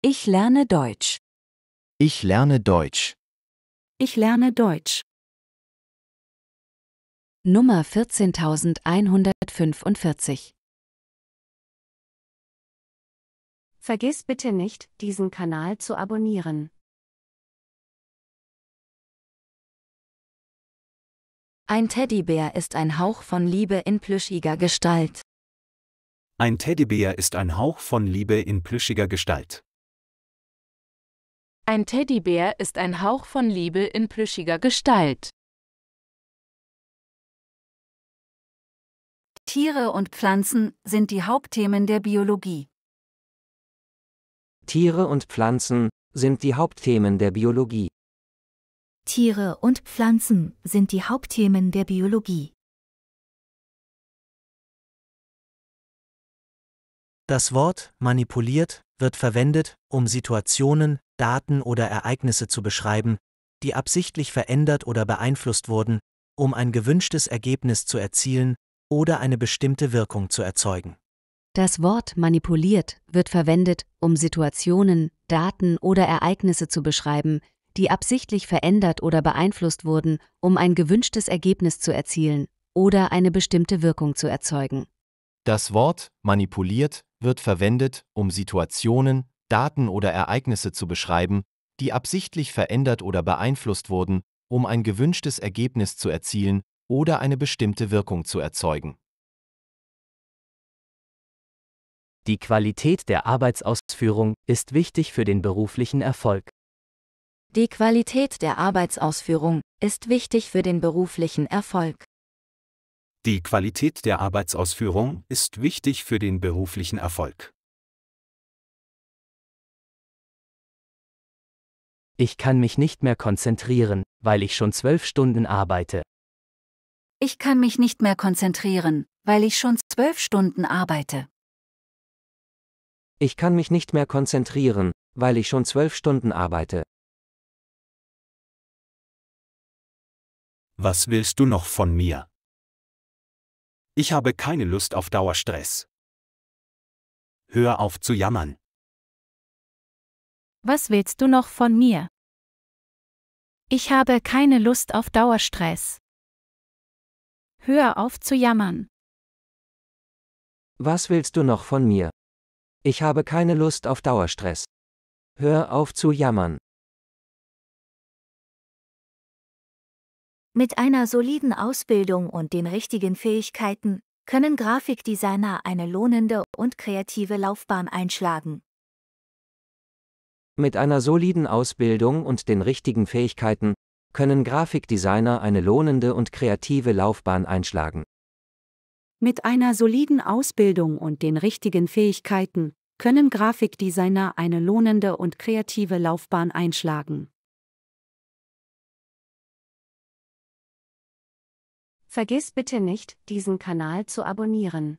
Ich lerne Deutsch. Ich lerne Deutsch. Ich lerne Deutsch. Nummer 14145 Vergiss bitte nicht, diesen Kanal zu abonnieren. Ein Teddybär ist ein Hauch von Liebe in plüschiger Gestalt. Ein Teddybär ist ein Hauch von Liebe in plüschiger Gestalt. Ein Teddybär ist ein Hauch von Liebe in plüschiger Gestalt. Tiere und Pflanzen sind die Hauptthemen der Biologie. Tiere und Pflanzen sind die Hauptthemen der Biologie. Tiere und Pflanzen sind die Hauptthemen der Biologie. Das Wort manipuliert wird verwendet, um Situationen, Daten oder Ereignisse zu beschreiben, die absichtlich verändert oder beeinflusst wurden, um ein gewünschtes Ergebnis zu erzielen oder eine bestimmte Wirkung zu erzeugen. Das Wort manipuliert wird verwendet, um Situationen, Daten oder Ereignisse zu beschreiben, die absichtlich verändert oder beeinflusst wurden, um ein gewünschtes Ergebnis zu erzielen oder eine bestimmte Wirkung zu erzeugen. Das Wort manipuliert wird verwendet, um Situationen, Daten oder Ereignisse zu beschreiben, die absichtlich verändert oder beeinflusst wurden, um ein gewünschtes Ergebnis zu erzielen oder eine bestimmte Wirkung zu erzeugen. Die Qualität der Arbeitsausführung ist wichtig für den beruflichen Erfolg. Die Qualität der Arbeitsausführung ist wichtig für den beruflichen Erfolg. Die Qualität der Arbeitsausführung ist wichtig für den beruflichen Erfolg. Ich kann mich nicht mehr konzentrieren, weil ich schon zwölf Stunden arbeite. Ich kann mich nicht mehr konzentrieren, weil ich schon zwölf Stunden arbeite. Ich kann mich nicht mehr konzentrieren, weil ich schon zwölf Stunden arbeite. Was willst du noch von mir? Ich habe keine Lust auf Dauerstress. Hör auf zu jammern. Was willst du noch von mir? Ich habe keine Lust auf Dauerstress. Hör auf zu jammern. Was willst du noch von mir? Ich habe keine Lust auf Dauerstress. Hör auf zu jammern. Mit einer soliden Ausbildung und den richtigen Fähigkeiten können Grafikdesigner eine lohnende und kreative Laufbahn einschlagen. Mit einer soliden Ausbildung und den richtigen Fähigkeiten können Grafikdesigner eine lohnende und kreative Laufbahn einschlagen. Mit einer soliden Ausbildung und den richtigen Fähigkeiten können Grafikdesigner eine lohnende und kreative Laufbahn einschlagen. Vergiss bitte nicht, diesen Kanal zu abonnieren.